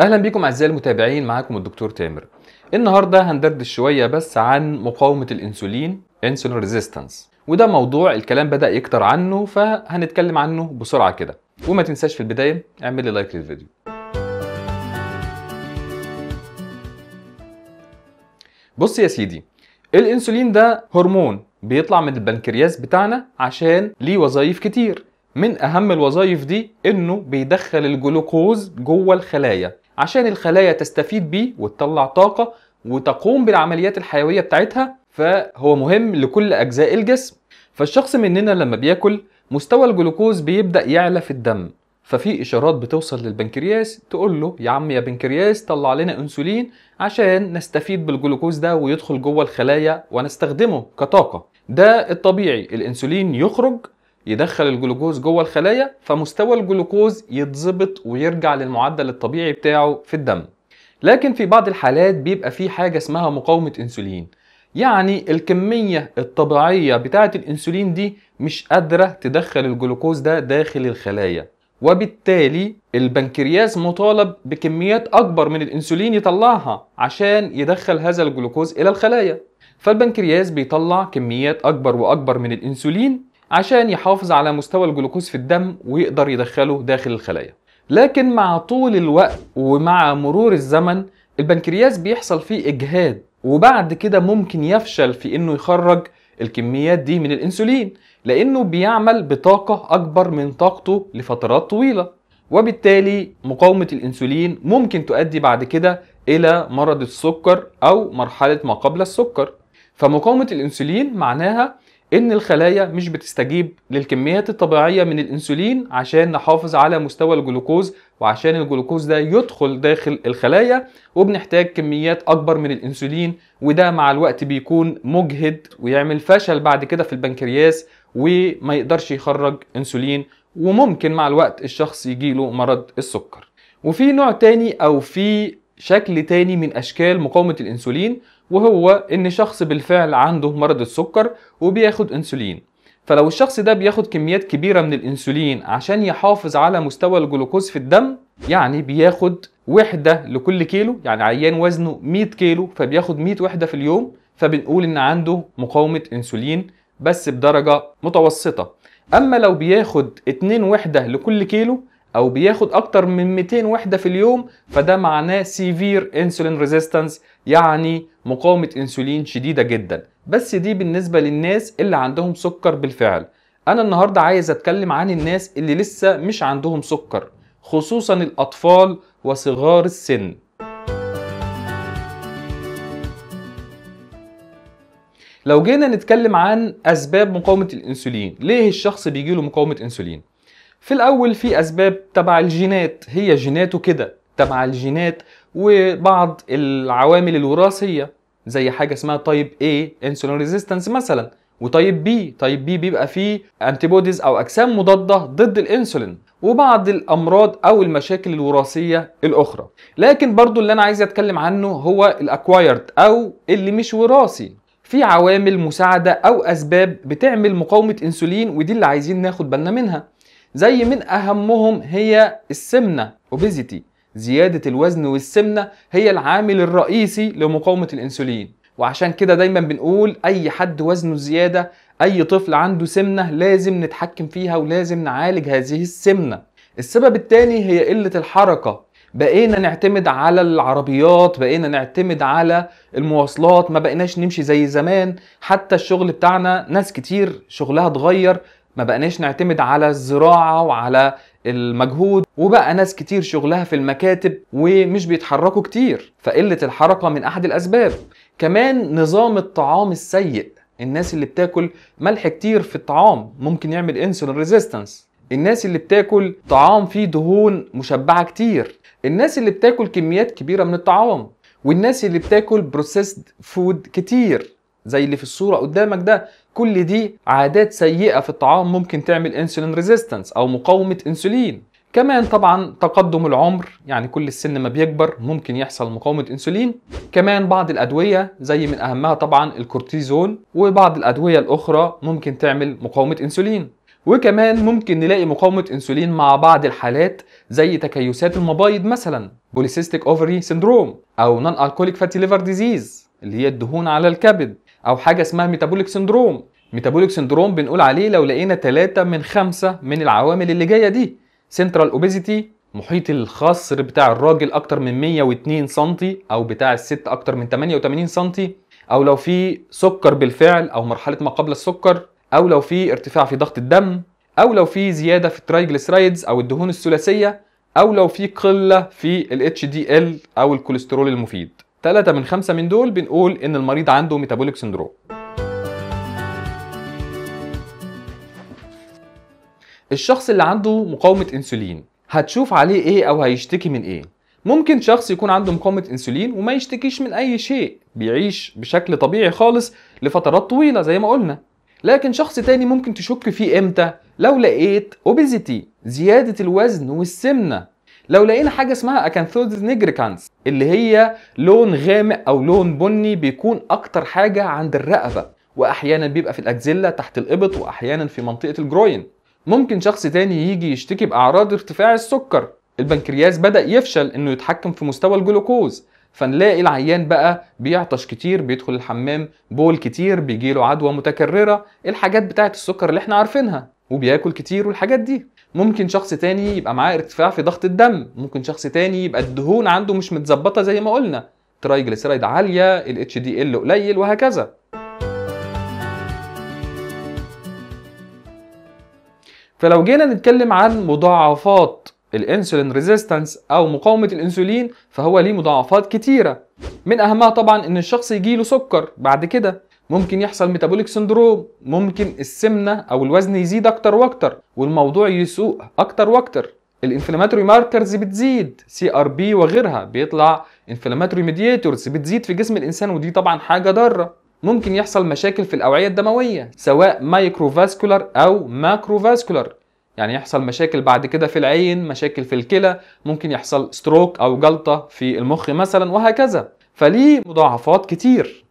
اهلا بيكم اعزائي المتابعين معاكم الدكتور تامر النهارده هندردش شويه بس عن مقاومه الانسولين انسولين ريزيستنس وده موضوع الكلام بدا يكتر عنه فهنتكلم عنه بسرعه كده وما تنساش في البدايه اعمل لي لايك للفيديو بص يا سيدي الانسولين ده هرمون بيطلع من البنكرياس بتاعنا عشان ليه وظائف كتير من اهم الوظائف دي انه بيدخل الجلوكوز جوه الخلايا عشان الخلايا تستفيد بيه وتطلع طاقة وتقوم بالعمليات الحيوية بتاعتها فهو مهم لكل أجزاء الجسم فالشخص مننا لما بياكل مستوى الجلوكوز بيبدأ يعلى في الدم ففي إشارات بتوصل للبنكرياس تقول له يا عم يا بنكرياس طلع لنا أنسولين عشان نستفيد بالجلوكوز ده ويدخل جوه الخلايا ونستخدمه كطاقة ده الطبيعي الأنسولين يخرج يدخل الجلوكوز جوه الخلايا فمستوى الجلوكوز يتظبط ويرجع للمعدل الطبيعي بتاعه في الدم لكن في بعض الحالات بيبقى في حاجة اسمها مقاومة انسولين يعني الكمية الطبيعية بتاعة الانسولين دي مش قادرة تدخل الجلوكوز ده داخل الخلايا وبالتالي البنكرياس مطالب بكميات أكبر من الأنسولين يطلعها عشان يدخل هذا الجلوكوز إلى الخلايا فالبنكرياس بيطلع كميات أكبر وأكبر من الأنسولين عشان يحافظ على مستوى الجلوكوز في الدم ويقدر يدخله داخل الخلايا لكن مع طول الوقت ومع مرور الزمن البنكرياس بيحصل فيه اجهاد وبعد كده ممكن يفشل في انه يخرج الكميات دي من الانسولين لانه بيعمل بطاقه اكبر من طاقته لفترات طويله وبالتالي مقاومه الانسولين ممكن تؤدي بعد كده الى مرض السكر او مرحله ما قبل السكر فمقاومه الانسولين معناها ان الخلايا مش بتستجيب للكميات الطبيعيه من الانسولين عشان نحافظ على مستوى الجلوكوز وعشان الجلوكوز ده يدخل داخل الخلايا وبنحتاج كميات اكبر من الانسولين وده مع الوقت بيكون مجهد ويعمل فشل بعد كده في البنكرياس وما يقدرش يخرج انسولين وممكن مع الوقت الشخص يجيله مرض السكر وفي نوع تاني او في شكل تاني من أشكال مقاومة الأنسولين وهو إن شخص بالفعل عنده مرض السكر وبياخد أنسولين فلو الشخص ده بياخد كميات كبيرة من الأنسولين عشان يحافظ على مستوى الجلوكوز في الدم يعني بياخد وحدة لكل كيلو يعني عيان وزنه 100 كيلو فبياخد 100 وحدة في اليوم فبنقول إن عنده مقاومة أنسولين بس بدرجة متوسطة أما لو بياخد 2 وحدة لكل كيلو او بياخد اكتر من 200 وحده في اليوم فده معناه سيفير انسولين ريزيستنس يعني مقاومه انسولين شديده جدا بس دي بالنسبه للناس اللي عندهم سكر بالفعل انا النهارده عايز اتكلم عن الناس اللي لسه مش عندهم سكر خصوصا الاطفال وصغار السن لو جينا نتكلم عن اسباب مقاومه الانسولين ليه الشخص بيجيله مقاومه انسولين في الاول في اسباب تبع الجينات هي جيناته كده تبع الجينات وبعض العوامل الوراثيه زي حاجه اسمها تايب A انسولين ريزيستنس مثلا وتايب بي تايب بي بيبقى فيه انتيبوديز او اجسام مضاده ضد الانسولين وبعض الامراض او المشاكل الوراثيه الاخرى لكن برضو اللي انا عايز اتكلم عنه هو الاكوايرد او اللي مش وراثي في عوامل مساعده او اسباب بتعمل مقاومه انسولين ودي اللي عايزين ناخد بالنا منها زي من أهمهم هي السمنة obesity زيادة الوزن والسمنة هي العامل الرئيسي لمقاومة الأنسولين وعشان كده دايما بنقول أي حد وزنه زيادة أي طفل عنده سمنة لازم نتحكم فيها ولازم نعالج هذه السمنة السبب الثاني هي قلة الحركة بقينا نعتمد على العربيات بقينا نعتمد على المواصلات ما بقيناش نمشي زي زمان حتى الشغل بتاعنا ناس كتير شغلها اتغير ما بقناش نعتمد على الزراعة وعلى المجهود وبقى ناس كتير شغلها في المكاتب ومش بيتحركوا كتير فقلة الحركة من أحد الأسباب كمان نظام الطعام السيء الناس اللي بتاكل ملح كتير في الطعام ممكن يعمل انسولين ريزيستنس الناس اللي بتاكل طعام فيه دهون مشبعة كتير الناس اللي بتاكل كميات كبيره من الطعام والناس اللي بتاكل بروسيسد فود كتير زي اللي في الصوره قدامك ده كل دي عادات سيئه في الطعام ممكن تعمل انسولين ريزيستنس او مقاومه انسولين كمان طبعا تقدم العمر يعني كل السن ما بيكبر ممكن يحصل مقاومة انسولين كمان بعض الأدوية زي من أهمها طبعا الكورتيزون وبعض الأدوية الأخرى ممكن تعمل مقاومة انسولين وكمان ممكن نلاقي مقاومة انسولين مع بعض الحالات زي تكيسات المبايض مثلا بوليسيستيك اوفري سيندروم او نون الكوليك فاتي ليفر ديزيز اللي هي الدهون على الكبد او حاجة اسمها ميتابوليك سيندروم ميتابوليك سيندروم بنقول عليه لو لقينا 3 من 5 من العوامل اللي جاية دي سنترال اوبيزيتي محيط الخصر بتاع الراجل اكتر من 102 سم او بتاع الست اكتر من 88 سم او لو في سكر بالفعل او مرحله ما قبل السكر او لو في ارتفاع في ضغط الدم او لو في زياده في الترايجلسرايدز او الدهون الثلاثيه او لو في قله في الاتش دي ال او الكوليسترول المفيد ثلاثة من خمسة من دول بنقول ان المريض عنده ميتابوليك سندروم الشخص اللي عنده مقاومة انسولين هتشوف عليه ايه او هيشتكي من ايه ممكن شخص يكون عنده مقاومة انسولين وما يشتكيش من اي شيء بيعيش بشكل طبيعي خالص لفترات طويلة زي ما قلنا لكن شخص تاني ممكن تشك فيه امتى لو لقيت اوبيزيتي زياده الوزن والسمنه لو لقينا حاجه اسمها اكانثوزيس نيجريكانس اللي هي لون غامق او لون بني بيكون اكتر حاجه عند الرقبه واحيانا بيبقى في الاجزله تحت الابط واحيانا في منطقه الجروين ممكن شخص تاني يجي يشتكي باعراض ارتفاع السكر البنكرياس بدا يفشل انه يتحكم في مستوى الجلوكوز فنلاقي العيان بقى بيعطش كتير بيدخل الحمام بول كتير بيجيله عدوى متكررة الحاجات بتاعة السكر اللي احنا عارفينها وبياكل كتير والحاجات دي ممكن شخص تاني يبقى معاه ارتفاع في ضغط الدم ممكن شخص تاني يبقى الدهون عنده مش متظبطة زي ما قلنا ترايجليسيرايد عالية الاتش دي ال قليل وهكذا فلو جينا نتكلم عن مضاعفات الانسولين ريزيستنس او مقاومه الانسولين فهو ليه مضاعفات كتيره من اهمها طبعا ان الشخص يجيله سكر بعد كده ممكن يحصل ميتابوليك سندروم ممكن السمنه او الوزن يزيد اكتر واكتر والموضوع يسوء اكتر واكتر الانفلاماتوري ماركرز بتزيد سي ار بي وغيرها بيطلع انفلاماتوري ميدياتورز بتزيد في جسم الانسان ودي طبعا حاجه ضاره ممكن يحصل مشاكل في الاوعيه الدمويه سواء مايكروفاسكولار او ماكروفاسكولار يعني يحصل مشاكل بعد كده في العين مشاكل في الكلى ممكن يحصل ستروك او جلطه في المخ مثلا وهكذا فليه مضاعفات كتير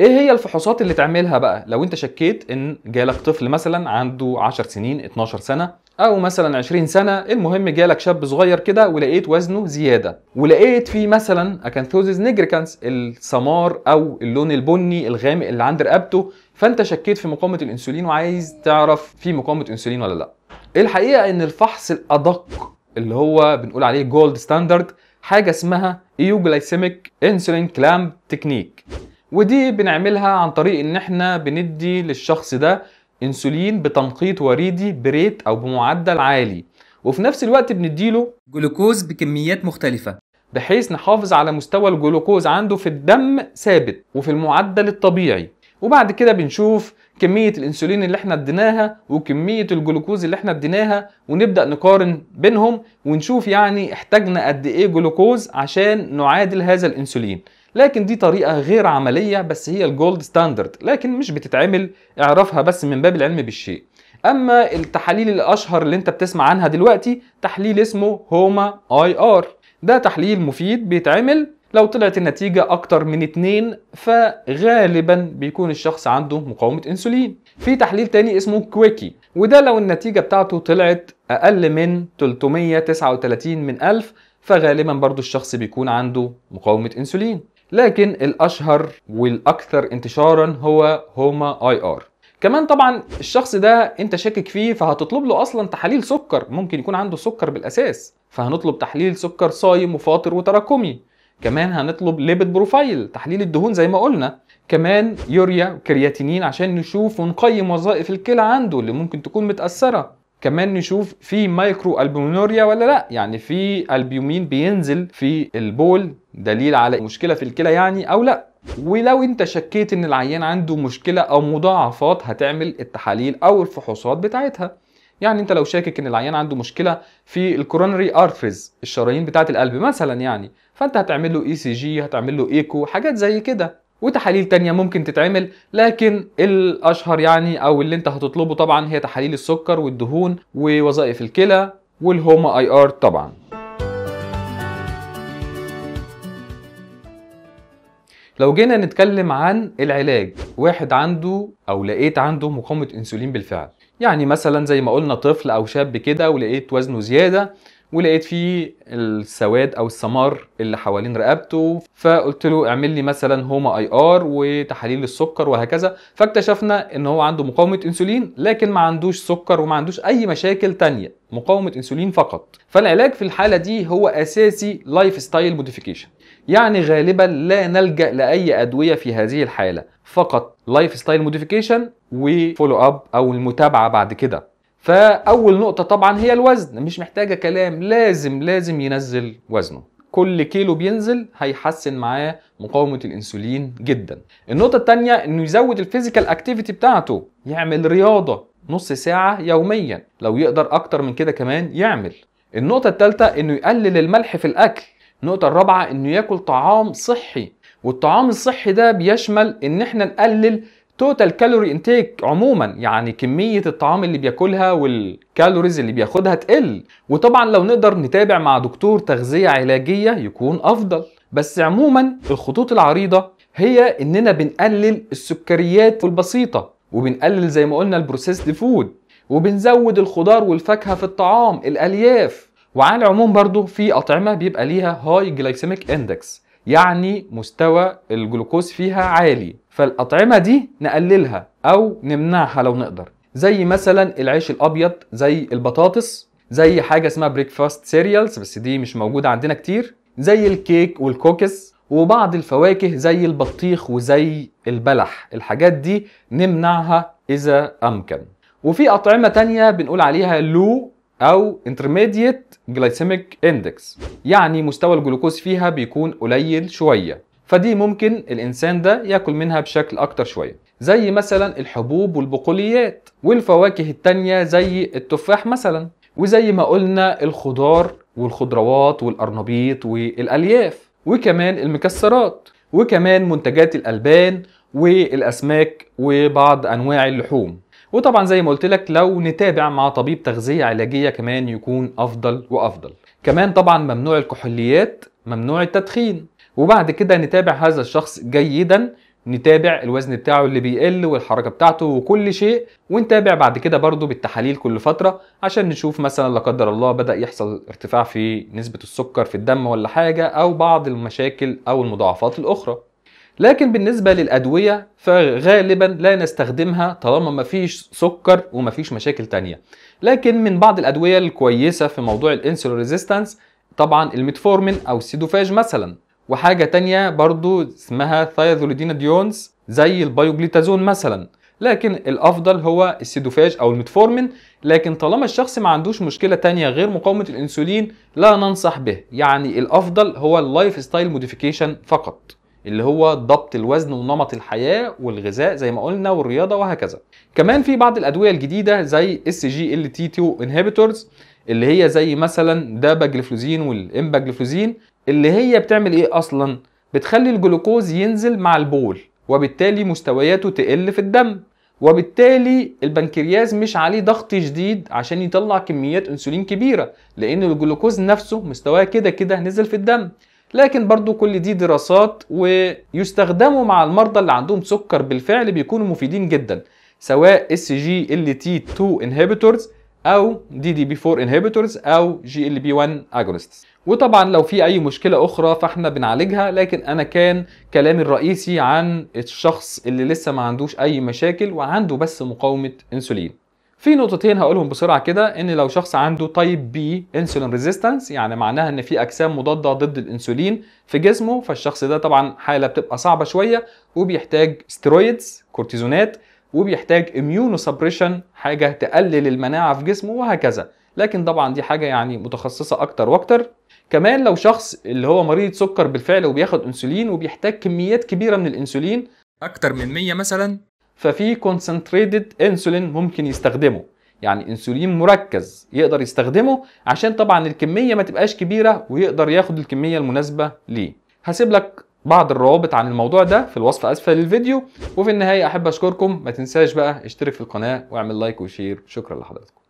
ايه هي الفحوصات اللي تعملها بقى لو انت شكيت ان جالك طفل مثلا عنده 10 سنين 12 سنه او مثلا 20 سنه المهم جالك شاب صغير كده ولقيت وزنه زياده ولقيت فيه مثلا اكانثوزيس نيجريكانس السمار او اللون البني الغامق اللي عند رقبته فانت شكيت في مقاومه الانسولين وعايز تعرف في مقاومه انسولين ولا لا الحقيقه ان الفحص الادق اللي هو بنقول عليه جولد ستاندرد حاجه اسمها ايوجلايسيميك انسولين كلامب تكنيك ودي بنعملها عن طريق ان احنا بندي للشخص ده انسولين بتنقيط وريدي بريت او بمعدل عالي وفي نفس الوقت بنديله جلوكوز بكميات مختلفه بحيث نحافظ على مستوى الجلوكوز عنده في الدم ثابت وفي المعدل الطبيعي وبعد كده بنشوف كمية الانسولين اللي احنا اديناها وكمية الجلوكوز اللي احنا اديناها ونبدأ نقارن بينهم ونشوف يعني احتاجنا قد ايه جلوكوز عشان نعادل هذا الانسولين لكن دي طريقة غير عملية بس هي الجولد ستاندرد لكن مش بتتعمل اعرفها بس من باب العلم بالشيء اما التحاليل الاشهر اللي انت بتسمع عنها دلوقتي تحليل اسمه هوما اي ار ده تحليل مفيد بيتعمل لو طلعت النتيجة أكتر من 2 فغالبا بيكون الشخص عنده مقاومة أنسولين في تحليل تاني اسمه كويكي وده لو النتيجة بتاعته طلعت أقل من 339 من 1000 فغالبا برضو الشخص بيكون عنده مقاومة أنسولين لكن الأشهر والأكثر انتشارا هو هوما آي آر كمان طبعا الشخص ده انت شاكك فيه فهتطلب له اصلا تحاليل سكر ممكن يكون عنده سكر بالاساس فهنطلب تحليل سكر صايم وفاطر وتراكمي كمان هنطلب ليبيد بروفايل تحليل الدهون زي ما قلنا كمان يوريا وكرياتينين عشان نشوف ونقيم وظائف الكلى عنده اللي ممكن تكون متأثرة كمان نشوف في مايكرو البومينوريا ولا لا يعني في البيومين بينزل في البول دليل على مشكله في الكلى يعني او لا ولو انت شكيت ان العيان عنده مشكله او مضاعفات هتعمل التحاليل او الفحوصات بتاعتها يعني انت لو شاكك ان العيان عنده مشكله في الكورونري ارتريز الشرايين بتاعه القلب مثلا يعني فانت هتعمل له اي سي جي هتعمل له ايكو e حاجات زي كده وتحاليل تانية ممكن تتعمل لكن الأشهر يعني أو اللي أنت هتطلبه طبعا هي تحاليل السكر والدهون ووظائف الكلى والهوما اي ار طبعا لو جينا نتكلم عن العلاج واحد عنده او لقيت عنده مقاومه انسولين بالفعل يعني مثلا زي ما قلنا طفل او شاب كده ولقيت وزنه زياده ولقيت فيه السواد او السمار اللي حوالين رقبته فقلت له اعمل لي مثلا هوما اي ار وتحاليل السكر وهكذا فاكتشفنا ان هو عنده مقاومه انسولين لكن ما عندوش سكر وما عندوش اي مشاكل تانية مقاومه انسولين فقط فالعلاج في الحاله دي هو اساسي لايف ستايل موديفيكيشن يعني غالبا لا نلجا لاي ادويه في هذه الحاله فقط لايف ستايل موديفيكيشن وفولو اب او المتابعه بعد كده فاول نقطه طبعا هي الوزن مش محتاجه كلام لازم لازم ينزل وزنه كل كيلو بينزل هيحسن معاه مقاومة الأنسولين جدا النقطة الثانيه إنه يزود الفيزيكال أكتيفيتي بتاعته يعمل رياضة نص ساعة يوميا لو يقدر أكتر من كده كمان يعمل النقطة الثالثه إنه يقلل الملح في الأكل النقطة الرابعة انه ياكل طعام صحي والطعام الصحي ده بيشمل ان احنا نقلل توتال كالوري انتيك عموما يعني كمية الطعام اللي بياكلها والكالوريز اللي بياخدها تقل وطبعا لو نقدر نتابع مع دكتور تغذية علاجية يكون افضل بس عموما الخطوط العريضة هي اننا بنقلل السكريات البسيطة وبنقلل زي ما قلنا البروسيسد فود وبنزود الخضار والفاكهة في الطعام الالياف وعلى العموم برضو في أطعمة بيبقى ليها هاي جلايسيميك اندكس يعني مستوى الجلوكوز فيها عالي فالأطعمة دي نقللها أو نمنعها لو نقدر زي مثلا العيش الأبيض زي البطاطس زي حاجة اسمها بريكفاست سيريالز بس دي مش موجودة عندنا كتير زي الكيك والكوكس وبعض الفواكه زي البطيخ وزي البلح الحاجات دي نمنعها إذا أمكن وفي أطعمة تانية بنقول عليها لو او intermediate glycemic index يعني مستوى الجلوكوز فيها بيكون قليل شويه فدي ممكن الانسان ده ياكل منها بشكل اكتر شويه زي مثلا الحبوب والبقوليات والفواكه التانية زي التفاح مثلا وزي ما قلنا الخضار والخضروات والارنبيط والالياف وكمان المكسرات وكمان منتجات الالبان والاسماك وبعض انواع اللحوم وطبعا زي ما قلت لك لو نتابع مع طبيب تغذيه علاجيه كمان يكون افضل وافضل كمان طبعا ممنوع الكحوليات ممنوع التدخين وبعد كده نتابع هذا الشخص جيدا نتابع الوزن بتاعه اللي بيقل والحركه بتاعته وكل شيء ونتابع بعد كده برضه بالتحاليل كل فتره عشان نشوف مثلا لا قدر الله بدا يحصل ارتفاع في نسبه السكر في الدم ولا حاجه او بعض المشاكل او المضاعفات الاخرى لكن بالنسبة للأدوية فغالبا لا نستخدمها طالما مفيش سكر ومفيش مشاكل تانية لكن من بعض الأدوية الكويسة في موضوع الانسولين ريزيستنس طبعا الميتفورمين أو السيدوفاج مثلا وحاجة تانية برضو اسمها ديونز زي البايوجليتازون مثلا لكن الافضل هو السيدوفاج او الميتفورمين لكن طالما الشخص ما عندوش مشكله تانية غير مقاومه الانسولين لا ننصح به يعني الافضل هو اللايف ستايل موديفيكيشن فقط اللي هو ضبط الوزن ونمط الحياه والغذاء زي ما قلنا والرياضه وهكذا. كمان في بعض الادويه الجديده زي اس جي ال تي 2 انهبيتورز اللي هي زي مثلا داباجليفلوزين والامباجليفلوزين اللي هي بتعمل ايه اصلا؟ بتخلي الجلوكوز ينزل مع البول وبالتالي مستوياته تقل في الدم وبالتالي البنكرياس مش عليه ضغط شديد عشان يطلع كميات انسولين كبيره لان الجلوكوز نفسه مستواه كده كده نزل في الدم لكن برضو كل دي دراسات ويستخدموا مع المرضى اللي عندهم سكر بالفعل بيكونوا مفيدين جدا سواء اس جي ال تي 2 انهبيتورز او دي دي بي 4 انهبيتورز او جي ال بي 1 agonists وطبعا لو في اي مشكله اخرى فاحنا بنعالجها لكن انا كان كلامي الرئيسي عن الشخص اللي لسه ما عندوش اي مشاكل وعنده بس مقاومه انسولين في نقطتين هقولهم بسرعه كده ان لو شخص عنده تايب بي انسولين ريزيستنس يعني معناها ان في اجسام مضاده ضد الانسولين في جسمه فالشخص ده طبعا حاله بتبقى صعبه شويه وبيحتاج سترويدز كورتيزونات وبيحتاج اميونو سبريشن حاجه تقلل المناعه في جسمه وهكذا لكن طبعا دي حاجه يعني متخصصه اكتر واكتر كمان لو شخص اللي هو مريض سكر بالفعل وبياخد انسولين وبيحتاج كميات كبيره من الانسولين اكتر من 100 مثلا ففي كونسنتريتد انسولين ممكن يستخدمه يعني انسولين مركز يقدر يستخدمه عشان طبعا الكميه ما تبقاش كبيره ويقدر ياخد الكميه المناسبه ليه هسيب لك بعض الروابط عن الموضوع ده في الوصف اسفل الفيديو وفي النهايه احب اشكركم ما تنساش بقى اشترك في القناه واعمل لايك وشير شكرا لحضراتكم